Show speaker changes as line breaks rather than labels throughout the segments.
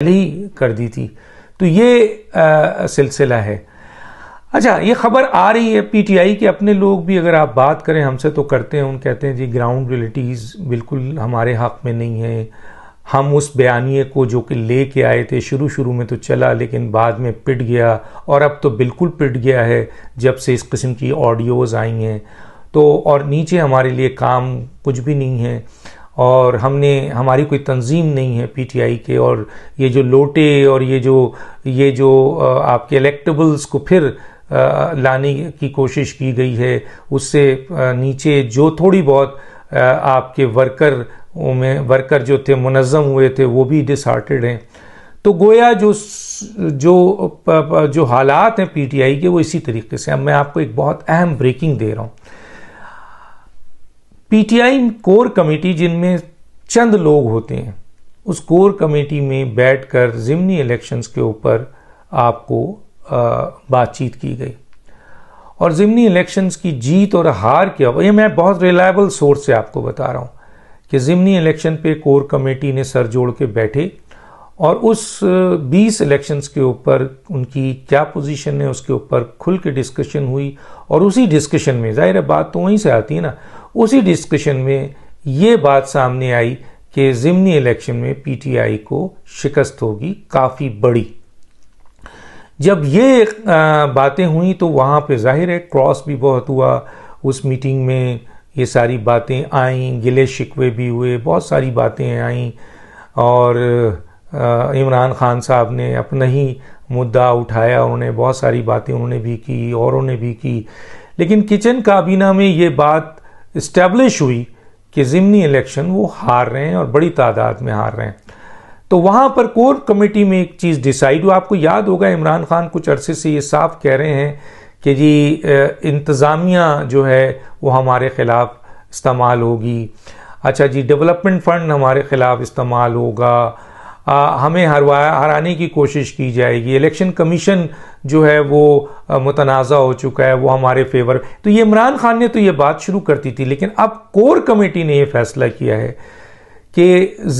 पहले ही कर दी थी तो ये सिलसिला है अच्छा ये खबर आ रही है पीटीआई के अपने लोग भी अगर आप बात करें हमसे तो करते हैं उन कहते हैं जी ग्राउंड रियलिटीज़ बिल्कुल हमारे हक में नहीं है हम उस बयानिए को जो कि ले के आए थे शुरू शुरू में तो चला लेकिन बाद में पिट गया और अब तो बिल्कुल पिट गया है जब से इस किस्म की ऑडियोज़ आई हैं तो और नीचे हमारे लिए काम कुछ भी नहीं है और हमने हमारी कोई तंजीम नहीं है पीटीआई के और ये जो लोटे और ये जो ये जो आपके इलेक्टेबल्स को फिर लाने की कोशिश की गई है उससे नीचे जो थोड़ी बहुत आपके वर्कर में वर्कर जो थे मुनज़म हुए थे वो भी डिसहार्टेड हैं तो गोया जो जो जो हालात हैं पीटीआई के वो इसी तरीके से अब मैं आपको एक बहुत अहम ब्रेकिंग दे रहा हूँ पीटीआई कोर कमेटी जिनमें चंद लोग होते हैं उस कोर कमेटी में बैठकर ज़िमनी इलेक्शंस के ऊपर आपको बातचीत की गई और ज़िमनी इलेक्शंस की जीत और हार के ये मैं बहुत रिलायबल सोर्स से आपको बता रहा हूँ कि ज़िमनी इलेक्शन पे कोर कमेटी ने सर जोड़ के बैठे और उस 20 इलेक्शंस के ऊपर उनकी क्या पोजीशन है उसके ऊपर खुल के डिस्कशन हुई और उसी डिस्कशन में जाहिर है बात तो वहीं से आती है ना उसी डिस्कशन में ये बात सामने आई कि ज़िमनी इलेक्शन में पीटीआई को शिकस्त होगी काफ़ी बड़ी जब ये बातें हुई तो वहाँ पे जाहिर है क्रॉस भी बहुत हुआ उस मीटिंग में ये सारी बातें आईं गिले शिकवे भी हुए बहुत सारी बातें आईं और इमरान खान साहब ने अपना ही मुद्दा उठाया उन्होंने बहुत सारी बातें उन्होंने भी की औरों ने भी की लेकिन किचन काबीना में ये बात इस्टेब्लिश हुई कि ज़िमनी इलेक्शन वो हार रहे हैं और बड़ी तादाद में हार रहे हैं तो वहाँ पर कोर कमेटी में एक चीज़ डिसाइड हुआ आपको याद होगा इमरान खान कुछ अरसे से ये साफ कह रहे हैं कि जी इंतज़ामिया जो है वो हमारे ख़िलाफ़ इस्तेमाल होगी अच्छा जी डेवलपमेंट फ़ंड हमारे ख़िलाफ़ इस्तेमाल होगा आ, हमें हरवा हराने की कोशिश की जाएगी इलेक्शन कमीशन जो है वो मुतनाज़ा हो चुका है वो हमारे फेवर तो ये इमरान खान ने तो ये बात शुरू करती थी लेकिन अब कोर कमेटी ने ये फैसला किया है कि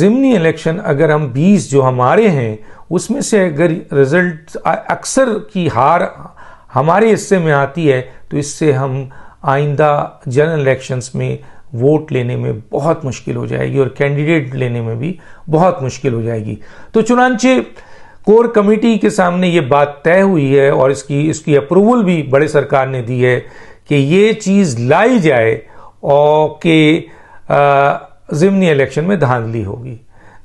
ज़िमनी इलेक्शन अगर हम 20 जो हमारे हैं उसमें से अगर रिज़ल्ट अक्सर की हार हमारे हिस्से में आती है तो इससे हम आइंदा जनरल इलेक्शंस में वोट लेने में बहुत मुश्किल हो जाएगी और कैंडिडेट लेने में भी बहुत मुश्किल हो जाएगी तो चुनाचे कोर कमेटी के सामने ये बात तय हुई है और इसकी इसकी अप्रूवल भी बड़े सरकार ने दी है कि ये चीज़ लाई जाए और कि ज़िमनी इलेक्शन में धांधली होगी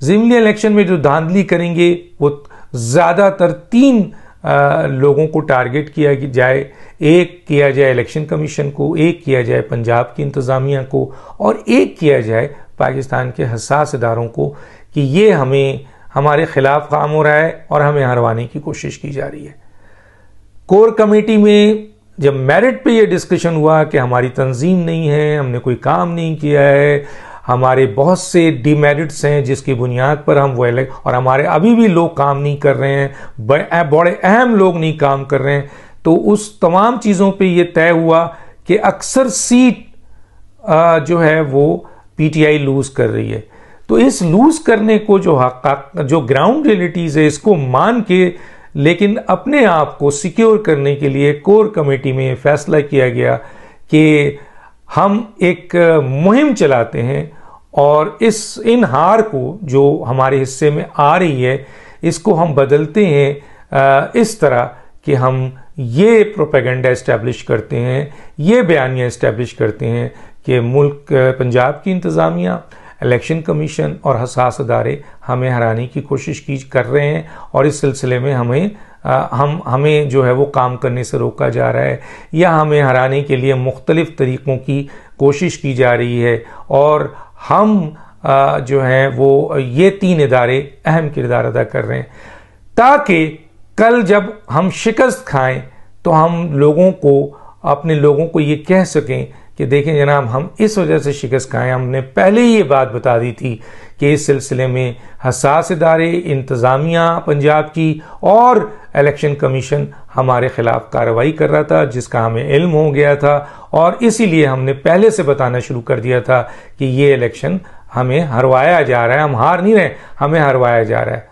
ज़िमनी इलेक्शन में जो धांधली करेंगे वो ज़्यादातर तीन आ, लोगों को टारगेट किया कि जाए एक किया जाए इलेक्शन कमीशन को एक किया जाए पंजाब की इंतज़ामिया को और एक किया जाए पाकिस्तान के हसास इदारों को कि ये हमें हमारे खिलाफ काम हो रहा है और हमें हरवाने की कोशिश की जा रही है कोर कमेटी में जब मेरिट पे ये डिस्कशन हुआ कि हमारी तंजीम नहीं है हमने कोई काम नहीं किया है हमारे बहुत से डिमेरिट्स हैं जिसकी बुनियाद पर हम वो और हमारे अभी भी लोग काम नहीं कर रहे हैं बड़े अहम लोग नहीं काम कर रहे हैं तो उस तमाम चीज़ों पे ये तय हुआ कि अक्सर सीट जो है वो पीटीआई लूज कर रही है तो इस लूज करने को जो हक जो ग्राउंड रियलिटीज़ है इसको मान के लेकिन अपने आप को सिक्योर करने के लिए कोर कमेटी में फैसला किया गया कि हम एक मुहिम चलाते हैं और इस इन हार को जो हमारे हिस्से में आ रही है इसको हम बदलते हैं इस तरह कि हम ये प्रोपेगेंडा इस्टेब्लिश करते हैं ये बयानियाँ इस्टेब्लिश करते हैं कि मुल्क पंजाब की इंतज़ामिया इलेक्शन कमीशन और हसास अदारे हमें हराने की कोशिश की कर रहे हैं और इस सिलसिले में हमें आ, हम हमें जो है वो काम करने से रोका जा रहा है या हमें हराने के लिए मुख्तलिफ़ तरीक़ों की कोशिश की जा रही है और हम आ, जो हैं वो ये तीन इदारे अहम किरदार अदा कर रहे हैं ताकि कल जब हम शिकस्त खाएं तो हम लोगों को अपने लोगों को ये कह सकें कि देखें जनाब हम इस वजह से शिकस्त खाएं हमने पहले ही ये बात बता दी थी कि इस सिलसिले में हसास इदारे इंतज़ामिया पंजाब की और इलेक्शन कमीशन हमारे ख़िलाफ़ कार्रवाई कर रहा था जिसका हमें इल्म हो गया था और इसीलिए हमने पहले से बताना शुरू कर दिया था कि ये इलेक्शन हमें हरवाया जा रहा है हम हार नहीं रहे हमें हरवाया जा रहा है